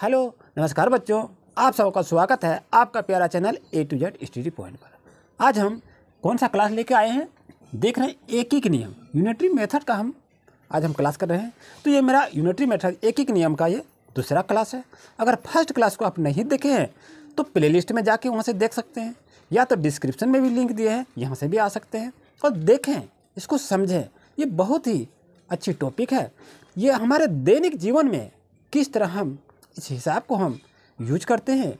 hello नमस्कार बच्चों आप सबका स्वागत है आपका प्यारा channel A to Z study point पर आज हम कौन सा क्लास लेके आए हैं देख रहे हैं एक एक नियम यूनिटरी मेथड का हम आज हम क्लास कर रहे हैं तो ये मेरा यूनिटरी मेथड एक एक नियम का ये दूसरा क्लास है अगर फर्स्ट क्लास को आप नहीं देखे हैं तो प्ले में जाके वहाँ से देख सकते हैं या तो डिस्क्रिप्शन में भी लिंक दिए हैं यहाँ से भी आ सकते हैं और देखें इसको समझें ये बहुत ही अच्छी टॉपिक है ये हमारे दैनिक जीवन में किस तरह हम इस हिसाब को हम यूज करते हैं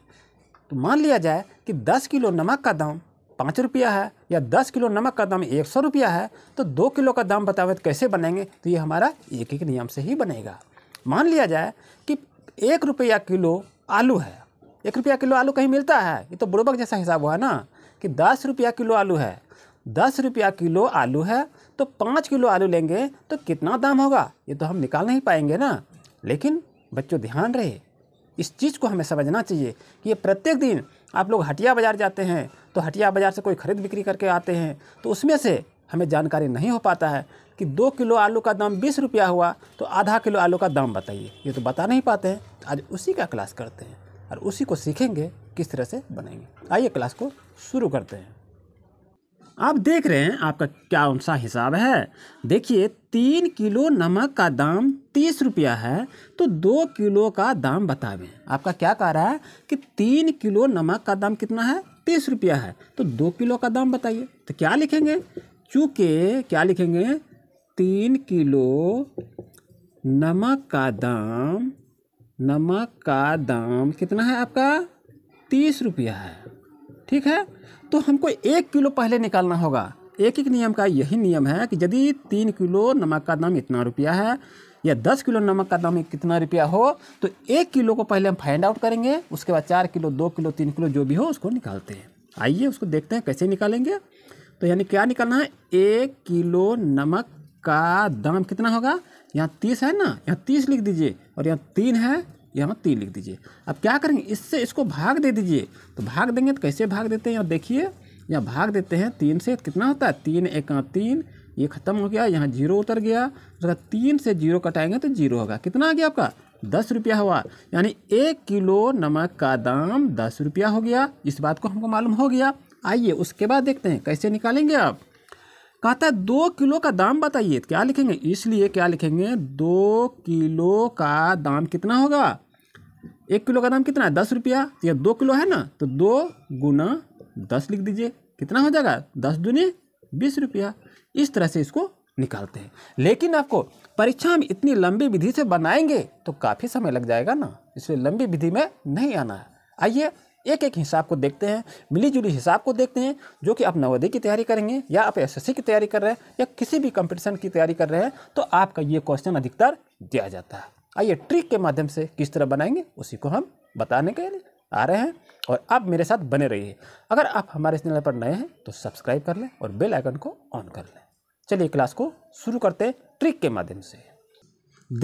तो मान लिया जाए कि दस किलो नमक का दाम पाँच रुपया है या दस किलो नमक का दाम एक सौ रुपया है तो दो किलो का दाम बतावे तो कैसे बनेंगे तो ये हमारा एक एक नियम से ही बनेगा मान लिया जाए कि एक रुपया किलो आलू है एक रुपया किलो आलू कहीं मिलता है ये तो बुड़बक जैसा हिसाब हुआ ना कि दस रुपया किलो आलू है दस रुपया किलो आलू है तो पाँच किलो आलू लेंगे तो कितना दाम होगा ये तो हम निकाल नहीं पाएंगे ना लेकिन बच्चों ध्यान रहे इस चीज़ को हमें समझना चाहिए कि ये प्रत्येक दिन आप लोग हटिया बाज़ार जाते हैं तो हटिया बाज़ार से कोई ख़रीद बिक्री करके आते हैं तो उसमें से हमें जानकारी नहीं हो पाता है कि दो किलो आलू का दाम बीस रुपया हुआ तो आधा किलो आलू का दाम बताइए ये तो बता नहीं पाते हैं तो आज उसी का क्लास करते हैं और उसी को सीखेंगे किस तरह से बनेंगे आइए क्लास को शुरू करते हैं आप देख रहे हैं आपका क्या सा हिसाब है देखिए तीन किलो नमक का दाम तीस रुपया है तो दो किलो का दाम बतावें आपका क्या कह रहा है कि तीन किलो नमक का दाम कितना है तीस रुपया है तो दो किलो का दाम बताइए तो क्या लिखेंगे चूँकि क्या लिखेंगे तीन किलो नमक का दाम नमक का दाम कितना है आपका तीस रुपया है ठीक है तो हमको एक किलो पहले निकालना होगा एक एक नियम का यही नियम है कि यदि तीन किलो नमक का दाम इतना रुपया है या दस किलो नमक का दाम कितना रुपया हो तो एक किलो को पहले हम फाइंड आउट करेंगे उसके बाद चार किलो दो किलो तीन किलो जो भी हो उसको निकालते हैं आइए उसको देखते हैं कैसे निकालेंगे तो यानी क्या निकालना है एक किलो नमक का दाम कितना होगा यहाँ तीस है ना यहाँ तीस लिख दीजिए और यहाँ तीन है यहाँ हम तीन लिख दीजिए अब क्या करेंगे इससे इसको भाग दे दीजिए तो भाग देंगे तो कैसे भाग देते हैं यहाँ देखिए यहाँ भाग देते हैं तीन से कितना होता है तीन एक तीन ये खत्म हो गया यहाँ जीरो उतर गया उसका तीन से जीरो कटाएंगे तो जीरो होगा कितना आ गया आपका दस रुपया हुआ यानी एक किलो नमक का दाम दस रुपया हो गया इस बात को हमको मालूम हो गया आइए उसके बाद देखते हैं कैसे निकालेंगे आप कहता है दो किलो का दाम बताइए क्या लिखेंगे इसलिए क्या लिखेंगे दो किलो का दाम कितना होगा एक किलो का दाम कितना है दस रुपया तो या दो किलो है ना तो दो गुना दस लिख दीजिए कितना हो जाएगा दस दुनी बीस रुपया इस तरह से इसको निकालते हैं लेकिन आपको परीक्षा में इतनी लंबी विधि से बनाएंगे तो काफ़ी समय लग जाएगा ना इसलिए लंबी विधि में नहीं आना है आइए एक एक हिसाब को देखते हैं मिलीजुली हिसाब को देखते हैं जो कि आप नवोदय की तैयारी करेंगे या आप एसएससी की तैयारी कर रहे हैं या किसी भी कंपटीशन की तैयारी कर रहे हैं तो आपका ये क्वेश्चन अधिकतर दिया जाता है आइए ट्रिक के माध्यम से किस तरह बनाएंगे उसी को हम बताने के लिए आ रहे हैं और आप मेरे साथ बने रहिए अगर आप हमारे चैनल पर नए हैं तो सब्सक्राइब कर लें और बेल आइकन को ऑन कर लें चलिए क्लास को शुरू करते हैं ट्रिक के माध्यम से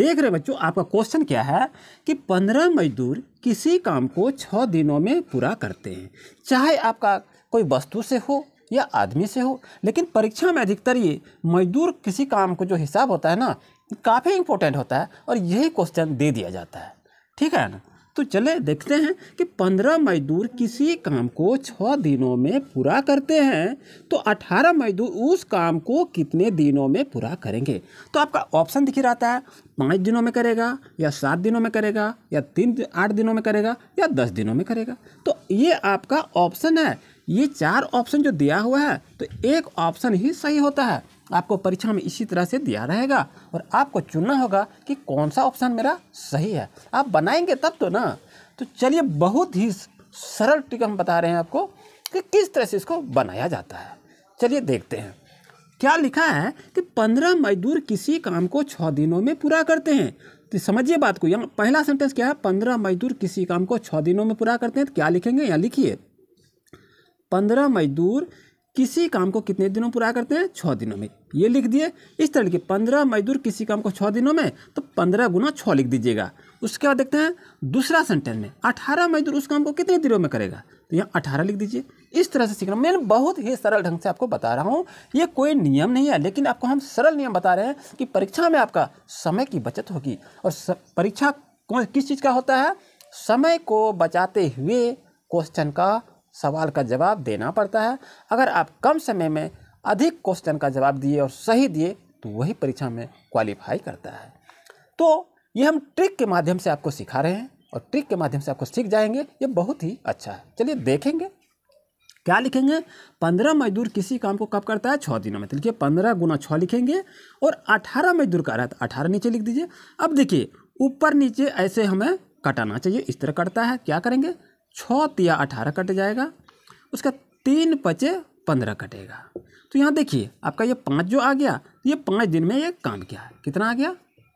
देख रहे बच्चों आपका क्वेश्चन क्या है कि पंद्रह मजदूर किसी काम को छः दिनों में पूरा करते हैं चाहे आपका कोई वस्तु से हो या आदमी से हो लेकिन परीक्षा में अधिकतर ये मजदूर किसी काम को जो हिसाब होता है ना काफ़ी इंपॉर्टेंट होता है और यही क्वेश्चन दे दिया जाता है ठीक है ना तो चले देखते हैं कि पंद्रह मजदूर किसी काम को छः दिनों में पूरा करते हैं तो अठारह मजदूर उस काम को कितने दिनों में पूरा करेंगे तो आपका ऑप्शन दिख रहा है पाँच दिनों में करेगा या सात दिनों में करेगा या तीन आठ दिनों में करेगा या दस दिनों में करेगा तो ये आपका ऑप्शन है ये चार ऑप्शन जो दिया हुआ है तो एक ऑप्शन ही सही होता है आपको परीक्षा में इसी तरह से दिया रहेगा और आपको चुनना होगा कि कौन सा ऑप्शन मेरा सही है आप बनाएंगे तब तो ना तो चलिए बहुत ही सरल ट्रिक हम बता रहे हैं आपको कि किस तरह से इसको बनाया जाता है चलिए देखते हैं क्या लिखा है कि पंद्रह मजदूर किसी काम को छः दिनों में पूरा करते हैं तो समझिए बात को यहाँ पहला सेंटेंस क्या है पंद्रह मजदूर किसी काम को छः दिनों में पूरा करते हैं तो क्या लिखेंगे यहाँ लिखिए पंद्रह मजदूर किसी काम को कितने दिनों पूरा करते हैं छः दिनों में ये लिख दिए इस तरह के पंद्रह मजदूर किसी काम को छः दिनों में तो पंद्रह गुना छः लिख दीजिएगा उसके बाद देखते हैं दूसरा सेंटेंस में अठारह मजदूर उस काम को कितने दिनों में करेगा तो यहाँ अठारह लिख दीजिए इस तरह से सीख हूँ मैं बहुत ही सरल ढंग से आपको बता रहा हूँ ये कोई नियम नहीं है लेकिन आपको हम सरल नियम बता रहे हैं कि परीक्षा में आपका समय की बचत होगी और परीक्षा कौन किस चीज़ का होता है समय को बचाते हुए क्वेश्चन का सवाल का जवाब देना पड़ता है अगर आप कम समय में अधिक क्वेश्चन का जवाब दिए और सही दिए तो वही परीक्षा में क्वालिफाई करता है तो ये हम ट्रिक के माध्यम से आपको सिखा रहे हैं और ट्रिक के माध्यम से आपको सीख जाएंगे ये बहुत ही अच्छा है चलिए देखेंगे क्या लिखेंगे पंद्रह मजदूर किसी काम को कब करता है छः दिनों में तो लिखिए पंद्रह गुना छः लिखेंगे और अठारह मजदूर का रहा है तो अठारह नीचे लिख दीजिए अब देखिए ऊपर नीचे ऐसे हमें कटाना चाहिए इस तरह कटता है क्या करेंगे छः तिया अठारह कट जाएगा उसका तीन पचे पंद्रह कटेगा तो यहाँ देखिए आपका ये पाँच जो आ गया ये पाँच दिन में ये काम किया कितना आ गया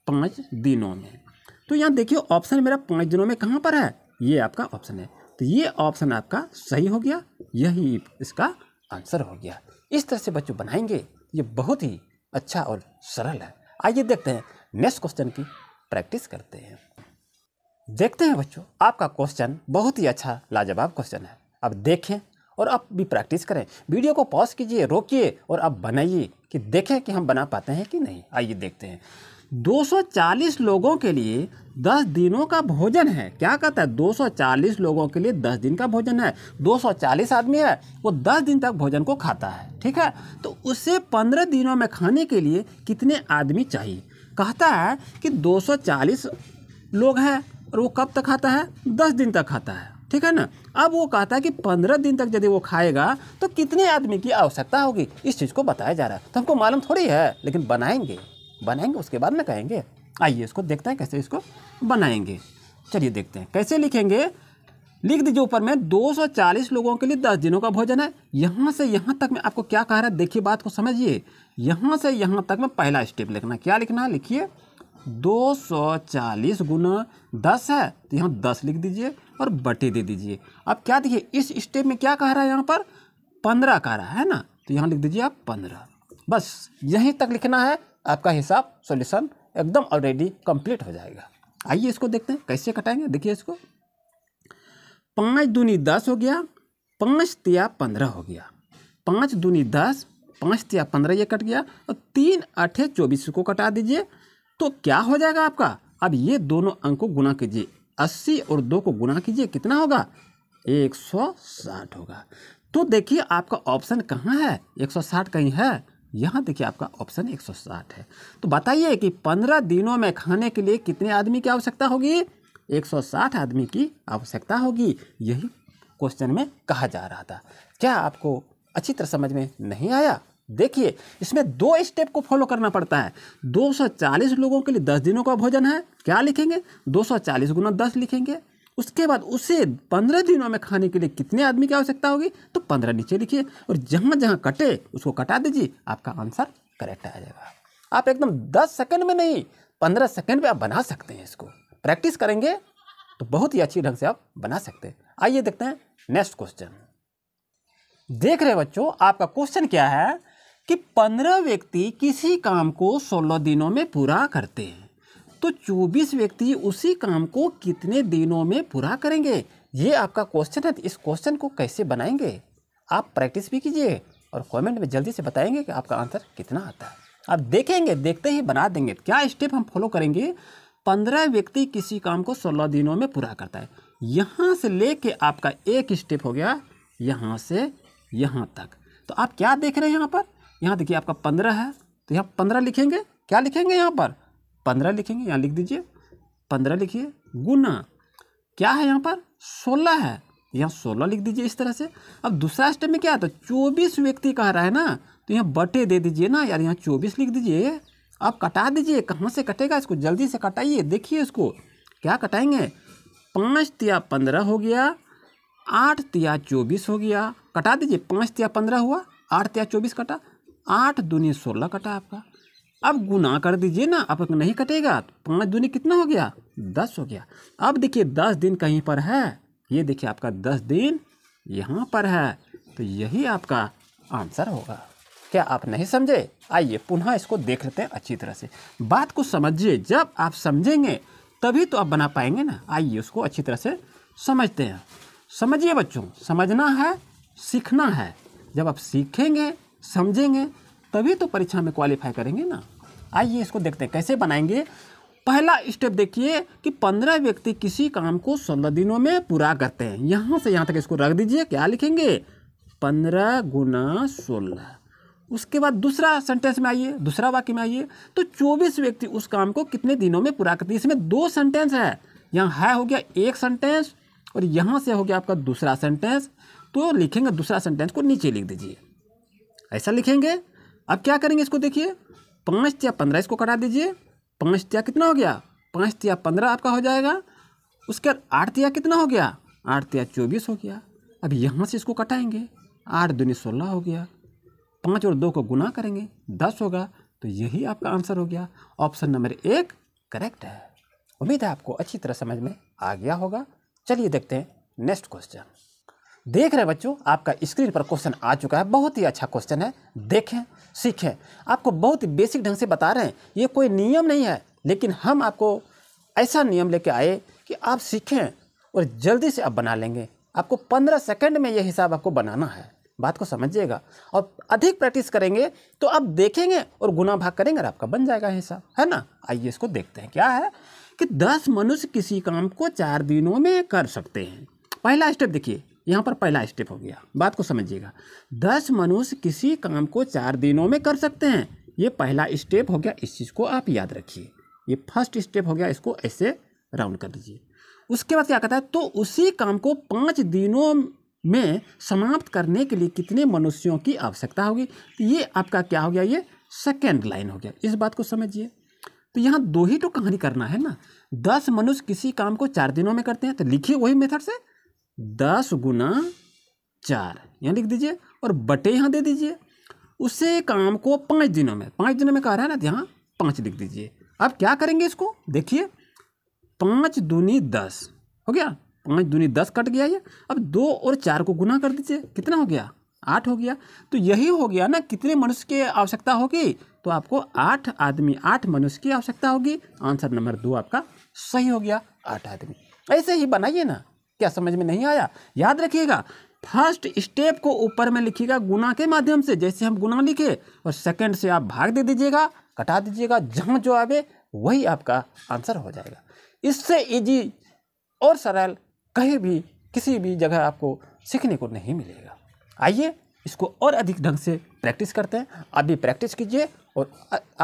पाँच दिनों में तो यहाँ देखिए ऑप्शन मेरा पाँच दिनों में कहाँ पर है ये आपका ऑप्शन है तो ये ऑप्शन आपका सही हो गया यही इसका आंसर हो गया इस तरह से बच्चों बनाएंगे ये बहुत ही अच्छा और सरल है आइए देखते हैं नेक्स्ट क्वेश्चन की प्रैक्टिस करते हैं देखते हैं बच्चों आपका क्वेश्चन बहुत ही अच्छा लाजवाब क्वेश्चन है अब देखें और आप भी प्रैक्टिस करें वीडियो को पॉज कीजिए रोकिए और अब बनाइए कि देखें कि हम बना पाते हैं कि नहीं आइए देखते हैं 240 लोगों के लिए 10 दिनों का भोजन है क्या कहता है 240 लोगों के लिए 10 दिन का भोजन है 240 आदमी है वो 10 दिन तक भोजन को खाता है ठीक है तो उसे 15 दिनों में खाने के लिए कितने आदमी चाहिए कहता है कि 240 लोग हैं और वो कब तक खाता है दस दिन तक खाता है ठीक है ना अब वो कहता है कि पंद्रह दिन तक यदि वो खाएगा तो कितने आदमी की आवश्यकता होगी इस चीज़ को बताया जा रहा है तो हमको मालूम थोड़ी है लेकिन बनाएंगे बनाएंगे उसके बाद में कहेंगे आइए इसको देखते हैं कैसे इसको बनाएंगे चलिए देखते हैं कैसे लिखेंगे लिख दीजिए ऊपर में 240 लोगों के लिए 10 दिनों का भोजन है यहाँ से यहाँ तक मैं आपको क्या कह रहा है देखिए बात को समझिए यहाँ से यहाँ तक में पहला स्टेप लिखना क्या लिखना है लिखिए 240 गुना दस है तो यहाँ दस लिख दीजिए और बटे दे दीजिए अब क्या देखिए इस स्टेप में क्या कह रहा है यहाँ पर पंद्रह कह रहा है ना तो यहाँ लिख दीजिए आप पंद्रह बस यहीं तक लिखना है आपका हिसाब सॉल्यूशन एकदम ऑलरेडी कंप्लीट हो जाएगा आइए इसको देखते हैं कैसे कटाएंगे देखिए इसको पाँच दूनी दस हो गया पाँच तिया पंद्रह हो गया पाँच दूनी दस पाँच तिया पंद्रह ये कट गया और तीन आठे चौबीस को कटा दीजिए तो क्या हो जाएगा आपका अब ये दोनों अंक को गुना कीजिए अस्सी और दो को गुना कीजिए कितना होगा एक सौ साठ होगा तो देखिए आपका ऑप्शन कहाँ है एक सौ साठ कहीं है यहाँ देखिए आपका ऑप्शन एक सौ साठ है तो बताइए कि पंद्रह दिनों में खाने के लिए कितने आदमी की आवश्यकता होगी एक सौ साठ आदमी की आवश्यकता होगी यही क्वेश्चन में कहा जा रहा था क्या आपको अच्छी तरह समझ में नहीं आया देखिए इसमें दो स्टेप को फॉलो करना पड़ता है 240 लोगों के लिए 10 दिनों का भोजन है क्या लिखेंगे 240 गुना दस लिखेंगे उसके बाद उसे पंद्रह दिनों में खाने के लिए कितने आदमी की आवश्यकता होगी तो पंद्रह नीचे लिखिए और जहाँ जहाँ कटे उसको कटा दीजिए आपका आंसर करेक्ट आ जाएगा आप एकदम दस सेकेंड में नहीं पंद्रह सेकेंड में आप बना सकते हैं इसको प्रैक्टिस करेंगे तो बहुत ही अच्छी ढंग से आप बना सकते हैं आइए देखते हैं नेक्स्ट क्वेश्चन देख रहे बच्चों आपका क्वेश्चन क्या है कि पंद्रह व्यक्ति किसी काम को सोलह दिनों में पूरा करते हैं तो चौबीस व्यक्ति उसी काम को कितने दिनों में पूरा करेंगे ये आपका क्वेश्चन है तो इस क्वेश्चन को कैसे बनाएंगे आप प्रैक्टिस भी कीजिए और कमेंट में जल्दी से बताएंगे कि आपका आंसर कितना आता है आप देखेंगे देखते ही बना देंगे क्या स्टेप हम फॉलो करेंगे पंद्रह व्यक्ति किसी काम को सोलह दिनों में पूरा करता है यहाँ से लेके आपका एक स्टेप हो गया यहाँ से यहाँ तक तो आप क्या देख रहे हैं यहाँ पर यहाँ देखिए आपका पंद्रह है तो यहाँ पंद्रह लिखेंगे क्या लिखेंगे यहाँ पर पंद्रह लिखेंगे यहाँ लिख दीजिए पंद्रह लिखिए गुना क्या है यहाँ पर सोलह है यहाँ सोलह लिख दीजिए इस तरह से अब दूसरा स्टेप में क्या है तो चौबीस व्यक्ति कह रहा है ना तो यहाँ बटे दे दीजिए ना यार यहाँ चौबीस लिख दीजिए आप कटा दीजिए कहाँ से कटेगा इसको जल्दी से कटाइए देखिए इसको क्या कटाएंगे पाँच तिया पंद्रह हो गया आठ तिया चौबीस हो गया कटा दीजिए पाँच तिया पंद्रह हुआ आठ तिया चौबीस कटा आठ दूनी सोलह कटा आपका अब गुना कर दीजिए ना अब नहीं कटेगा तो पाँच दूनी कितना हो गया दस हो गया अब देखिए दस दिन कहीं पर है ये देखिए आपका दस दिन यहाँ पर है तो यही आपका आंसर होगा क्या आप नहीं समझे आइए पुनः इसको देख लेते हैं अच्छी तरह से बात को समझिए जब आप समझेंगे तभी तो आप बना पाएंगे ना आइए उसको अच्छी तरह से समझते हैं समझिए बच्चों समझना है सीखना है जब आप सीखेंगे समझेंगे तभी तो परीक्षा में क्वालिफाई करेंगे ना आइए इसको देखते हैं कैसे बनाएंगे पहला स्टेप देखिए कि पंद्रह व्यक्ति किसी काम को सोलह दिनों में पूरा करते हैं यहाँ से यहाँ तक इसको रख दीजिए क्या लिखेंगे पंद्रह गुना सोलह उसके बाद दूसरा सेंटेंस में आइए दूसरा वाक्य में आइए तो चौबीस व्यक्ति उस काम को कितने दिनों में पूरा करते हैं इसमें दो सेंटेंस है यहाँ है हो गया एक सेंटेंस और यहाँ से हो गया आपका दूसरा सेंटेंस तो लिखेंगे दूसरा सेंटेंस को नीचे लिख दीजिए ऐसा लिखेंगे अब क्या करेंगे इसको देखिए पाँच या पंद्रह इसको कटा दीजिए पाँच या कितना हो गया पाँच या पंद्रह आपका हो जाएगा उसके बाद आठ या कितना हो गया आठ या चौबीस हो गया अब यहाँ से इसको कटाएंगे आठ दूनी सोलह हो गया पाँच और दो को गुना करेंगे दस होगा तो यही आपका आंसर हो गया ऑप्शन नंबर एक करेक्ट है उम्मीद है आपको अच्छी तरह समझ में आ गया होगा चलिए देखते हैं नेक्स्ट क्वेश्चन देख रहे बच्चों आपका स्क्रीन पर क्वेश्चन आ चुका है बहुत ही अच्छा क्वेश्चन है देखें सीखें आपको बहुत ही बेसिक ढंग से बता रहे हैं ये कोई नियम नहीं है लेकिन हम आपको ऐसा नियम लेके आए कि आप सीखें और जल्दी से आप बना लेंगे आपको पंद्रह सेकंड में यह हिसाब आपको बनाना है बात को समझिएगा और अधिक प्रैक्टिस करेंगे तो आप देखेंगे और गुना भाग करेंगे और आपका बन जाएगा हिसाब है ना आइए इसको देखते हैं क्या है कि दस मनुष्य किसी काम को चार दिनों में कर सकते हैं पहला स्टेप देखिए यहाँ पर पहला स्टेप हो गया बात को समझिएगा दस मनुष्य किसी काम को चार दिनों में कर सकते हैं ये पहला स्टेप हो गया इस चीज़ को आप याद रखिए ये फर्स्ट स्टेप हो गया इसको ऐसे राउंड कर दीजिए उसके बाद क्या कहता है तो उसी काम को पाँच दिनों में समाप्त करने के लिए कितने मनुष्यों की आवश्यकता होगी तो ये आपका क्या हो गया ये सेकेंड लाइन हो गया इस बात को समझिए तो यहाँ दो ही तो कहानी करना है ना दस मनुष्य किसी काम को चार दिनों में करते हैं तो लिखिए वही मेथड से दस गुना चार यहाँ लिख दीजिए और बटे यहाँ दे दीजिए उसे काम को पाँच दिनों में पाँच दिनों में कह रहा है ना तो यहाँ पाँच लिख दीजिए अब क्या करेंगे इसको देखिए पाँच दूनी दस हो गया पाँच दूनी दस कट गया ये अब दो और चार को गुना कर दीजिए कितना हो गया आठ हो गया तो यही हो गया ना कितने मनुष्य की आवश्यकता होगी तो आपको आठ आदमी आठ मनुष्य की आवश्यकता होगी आंसर नंबर दो आपका सही हो गया आठ आदमी ऐसे ही बनाइए ना क्या समझ में नहीं आया याद रखिएगा फर्स्ट स्टेप को ऊपर में लिखिएगा गुना के माध्यम से जैसे हम गुना लिखे और सेकंड से आप भाग दे दीजिएगा कटा दीजिएगा जहाँ जो आवे वही आपका आंसर हो जाएगा इससे इजी और सरल कहीं भी किसी भी जगह आपको सीखने को नहीं मिलेगा आइए इसको और अधिक ढंग से प्रैक्टिस करते हैं आप भी प्रैक्टिस कीजिए और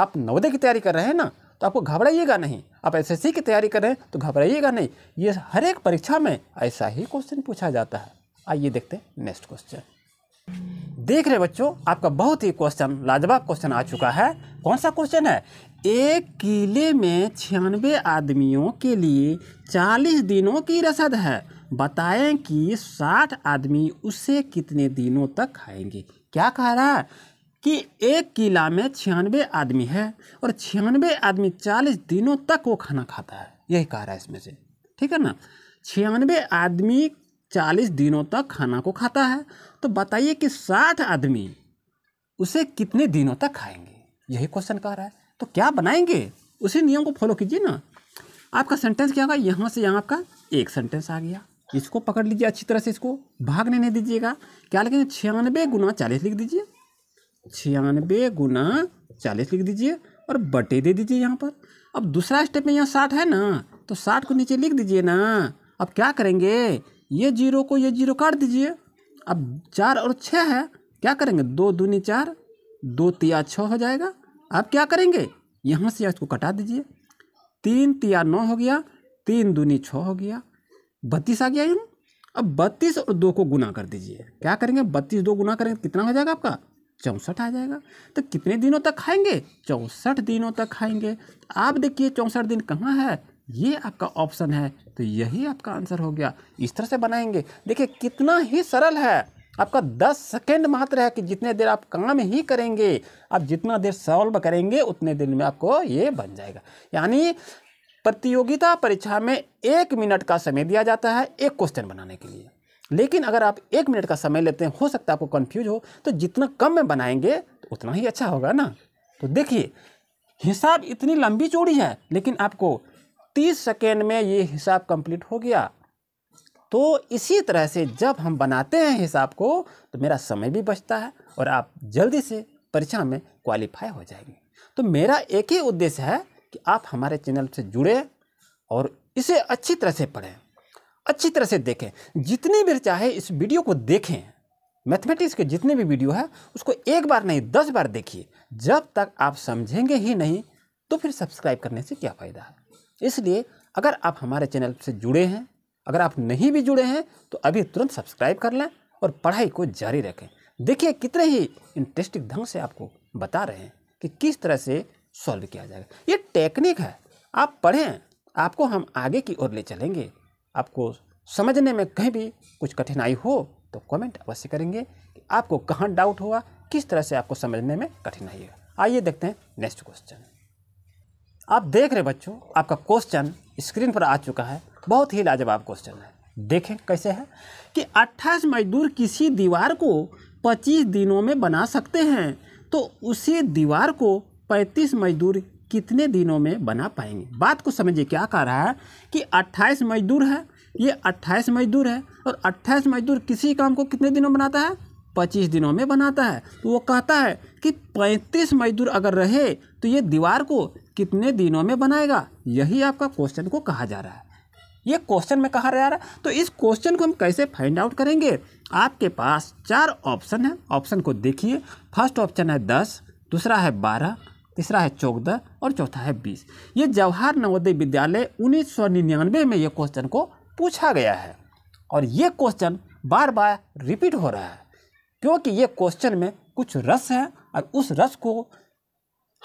आप नवोदय की तैयारी कर रहे हैं ना तो आपको घबराइएगा नहीं आप एस की तैयारी करें तो घबराइएगा नहीं ये हर एक परीक्षा में ऐसा ही क्वेश्चन पूछा जाता है आइए देखते हैं नेक्स्ट क्वेश्चन देख रहे बच्चों आपका बहुत ही क्वेश्चन लाजवाब क्वेश्चन आ चुका है कौन सा क्वेश्चन है एक किले में छियानवे आदमियों के लिए चालीस दिनों की रसद है बताएं कि साठ आदमी उसे कितने दिनों तक खाएंगे क्या कह रहा है कि एक किला में छियानवे आदमी है और छियानवे आदमी चालीस दिनों तक वो खाना खाता है यही कह रहा है इसमें से ठीक है ना छियानवे आदमी चालीस दिनों तक खाना को खाता है तो बताइए कि साठ आदमी उसे कितने दिनों तक खाएंगे यही क्वेश्चन कह रहा है तो क्या बनाएंगे उसी नियम को फॉलो कीजिए ना आपका सेंटेंस क्या होगा यहाँ से यहाँ आपका एक सेंटेंस आ गया इसको पकड़ लीजिए अच्छी तरह से इसको भागने नहीं दीजिएगा क्या लिखेंगे छियानवे गुना चालीस लिख दीजिए छियानबे गुना चालीस लिख दीजिए और बटे दे दीजिए यहाँ पर अब दूसरा स्टेप में यहाँ साठ है ना तो साठ को नीचे लिख दीजिए ना अब क्या करेंगे ये जीरो को ये जीरो काट दीजिए अब चार और छः है क्या करेंगे दो दूनी चार दो तिया छः हो जाएगा अब क्या करेंगे यहाँ से इसको कटा दीजिए तीन तिया नौ हो गया तीन दूनी छः हो गया बत्तीस आ गया यूँ अब बत्तीस और दो को गुना कर दीजिए क्या करेंगे बत्तीस दो गुना करेंगे कितना हो जाएगा आपका चौंसठ आ जाएगा तो कितने दिनों तक खाएंगे चौंसठ दिनों तक खाएंगे आप देखिए चौंसठ दिन कहाँ है ये आपका ऑप्शन है तो यही आपका आंसर हो गया इस तरह से बनाएंगे देखिए कितना ही सरल है आपका 10 सेकेंड मात्र है कि जितने देर आप काम ही करेंगे आप जितना देर सॉल्व करेंगे उतने दिन में आपको ये बन जाएगा यानी प्रतियोगिता परीक्षा में एक मिनट का समय दिया जाता है एक क्वेश्चन बनाने के लिए लेकिन अगर आप एक मिनट का समय लेते हैं हो सकता है आपको कन्फ्यूज हो तो जितना कम में बनाएंगे तो उतना ही अच्छा होगा ना तो देखिए हिसाब इतनी लंबी चौड़ी है लेकिन आपको तीस सेकेंड में ये हिसाब कंप्लीट हो गया तो इसी तरह से जब हम बनाते हैं हिसाब को तो मेरा समय भी बचता है और आप जल्दी से परीक्षा में क्वालिफाई हो जाएंगे तो मेरा एक ही उद्देश्य है कि आप हमारे चैनल से जुड़े और इसे अच्छी तरह से पढ़ें अच्छी तरह से देखें जितने भी चाहे इस वीडियो को देखें मैथमेटिक्स के जितने भी वीडियो है उसको एक बार नहीं दस बार देखिए जब तक आप समझेंगे ही नहीं तो फिर सब्सक्राइब करने से क्या फ़ायदा है इसलिए अगर आप हमारे चैनल से जुड़े हैं अगर आप नहीं भी जुड़े हैं तो अभी तुरंत सब्सक्राइब कर लें और पढ़ाई को जारी रखें देखिए कितने ही इंटरेस्टिंग ढंग से आपको बता रहे हैं कि किस तरह से सॉल्व किया जाएगा ये टेक्निक है आप पढ़ें आपको हम आगे की ओर ले चलेंगे आपको समझने में कहीं भी कुछ कठिनाई हो तो कमेंट अवश्य करेंगे कि आपको कहाँ डाउट हुआ किस तरह से आपको समझने में कठिनाई है आइए देखते हैं नेक्स्ट क्वेश्चन आप देख रहे बच्चों आपका क्वेश्चन स्क्रीन पर आ चुका है बहुत ही लाजवाब क्वेश्चन है देखें कैसे है कि अट्ठाईस मजदूर किसी दीवार को पच्चीस दिनों में बना सकते हैं तो उसी दीवार को पैंतीस मजदूर कितने दिनों में बना पाएंगे बात को समझिए क्या कह रहा है कि 28 मजदूर है ये 28 मजदूर है और 28 मजदूर किसी काम को कितने दिनों बनाता है 25 दिनों में बनाता है तो वो कहता है कि 35 मजदूर अगर रहे तो ये दीवार को कितने दिनों में बनाएगा यही आपका क्वेश्चन को कहा जा रहा है ये क्वेश्चन में कहा जा रहा है तो इस क्वेश्चन को हम कैसे फाइंड आउट करेंगे आपके पास चार ऑप्शन है ऑप्शन को देखिए फर्स्ट ऑप्शन है दस दूसरा है बारह तीसरा है चौदह और चौथा है बीस ये जवाहर नवोदय विद्यालय उन्नीस सौ निन्यानवे में ये क्वेश्चन को पूछा गया है और ये क्वेश्चन बार बार रिपीट हो रहा है क्योंकि ये क्वेश्चन में कुछ रस है और उस रस को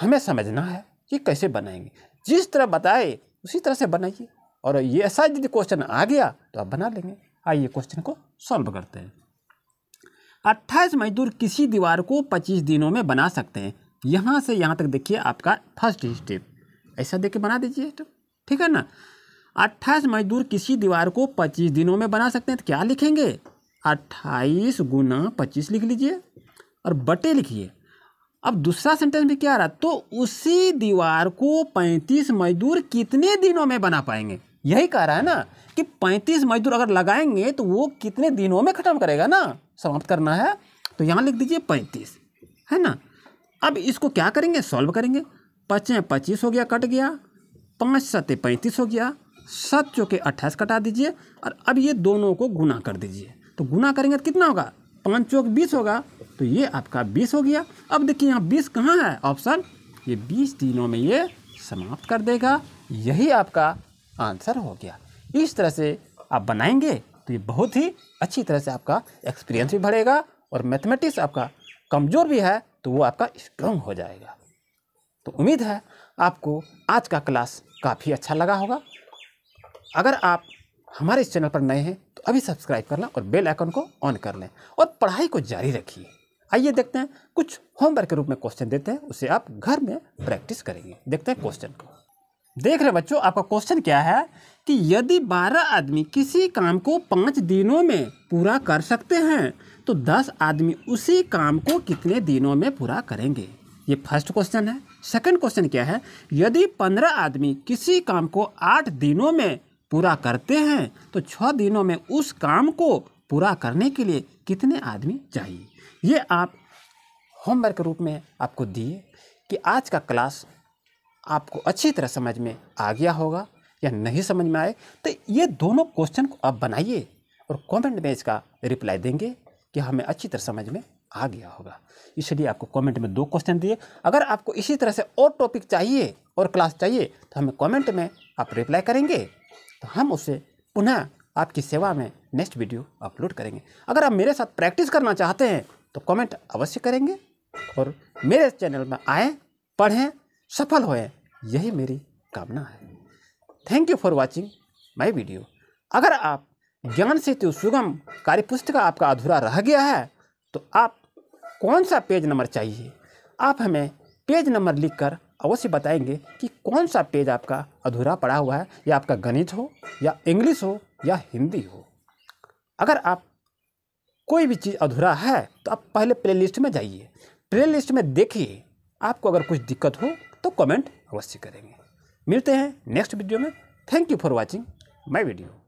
हमें समझना है कि कैसे बनाएंगे जिस तरह बताए उसी तरह से बनाइए और ये ऐसा यदि क्वेश्चन आ गया तो आप बना लेंगे आइए क्वेश्चन को सॉल्व करते हैं 28 मजदूर किसी दीवार को 25 दिनों में बना सकते हैं यहाँ से यहाँ तक देखिए आपका फर्स्ट स्टेप ऐसा देखिए बना दीजिए तो ठीक है ना अट्ठाईस मजदूर किसी दीवार को पच्चीस दिनों में बना सकते हैं तो क्या लिखेंगे अट्ठाईस गुना पच्चीस लिख लीजिए और बटे लिखिए अब दूसरा सेंटेंस भी क्या आ रहा तो उसी दीवार को पैंतीस मजदूर कितने दिनों में बना पाएंगे यही कह रहा है ना कि पैंतीस मजदूर अगर लगाएंगे तो वो कितने दिनों में ख़त्म करेगा ना समाप्त करना है तो यहाँ लिख दीजिए पैंतीस है ना अब इसको क्या करेंगे सॉल्व करेंगे पचें पच्चीस हो गया कट गया पाँच सत पैंतीस हो गया सात चौके अट्ठाईस कटा दीजिए और अब ये दोनों को गुना कर दीजिए तो गुना करेंगे तो कितना होगा पाँच चौक बीस होगा तो ये आपका बीस हो गया अब देखिए यहाँ बीस कहाँ है ऑप्शन ये बीस दिनों में ये समाप्त कर देगा यही आपका आंसर हो गया इस तरह से आप बनाएंगे तो ये बहुत ही अच्छी तरह से आपका एक्सपीरियंस भी बढ़ेगा और मैथमेटिक्स आपका कमज़ोर भी है तो वो आपका स्ट्रांग हो जाएगा तो उम्मीद है आपको आज का क्लास काफ़ी अच्छा लगा होगा अगर आप हमारे इस चैनल पर नए हैं तो अभी सब्सक्राइब करना और बेल आइकन को ऑन कर लें और पढ़ाई को जारी रखिए आइए देखते हैं कुछ होमवर्क के रूप में क्वेश्चन देते हैं उसे आप घर में प्रैक्टिस करेंगे देखते हैं क्वेश्चन को देख रहे बच्चों आपका क्वेश्चन क्या है कि यदि 12 आदमी किसी काम को पाँच दिनों में पूरा कर सकते हैं तो 10 आदमी उसी काम को कितने दिनों में पूरा करेंगे ये फर्स्ट क्वेश्चन है सेकंड क्वेश्चन क्या है यदि 15 आदमी किसी काम को आठ दिनों में पूरा करते हैं तो छः दिनों में उस काम को पूरा करने के लिए कितने आदमी चाहिए ये आप होमवर्क के रूप में आपको दिए कि आज का क्लास आपको अच्छी तरह समझ में आ गया होगा या नहीं समझ में आए तो ये दोनों क्वेश्चन को आप बनाइए और कमेंट में इसका रिप्लाई देंगे कि हमें अच्छी तरह समझ में आ गया होगा इसलिए आपको कमेंट में दो क्वेश्चन दिए अगर आपको इसी तरह से और टॉपिक चाहिए और क्लास चाहिए तो हमें कमेंट में आप रिप्लाई करेंगे तो हम उसे पुनः आपकी सेवा में नेक्स्ट वीडियो अपलोड करेंगे अगर आप मेरे साथ प्रैक्टिस करना चाहते हैं तो कमेंट अवश्य करेंगे और मेरे चैनल में आएँ पढ़ें सफल होए यही मेरी कामना है thank you for watching my video अगर आप ज्ञान सेतु तो सुगम कार्यपुस्तिका आपका अधूरा रह गया है तो आप कौन सा पेज नंबर चाहिए आप हमें पेज नंबर लिखकर अवश्य बताएंगे कि कौन सा पेज आपका अधूरा पड़ा हुआ है या आपका गणित हो या इंग्लिश हो या हिंदी हो अगर आप कोई भी चीज़ अधूरा है तो आप पहले प्लेलिस्ट में जाइए प्लेलिस्ट में देखिए आपको अगर कुछ दिक्कत हो तो कमेंट अवश्य करेंगे मिलते हैं नेक्स्ट वीडियो में thank you for watching my video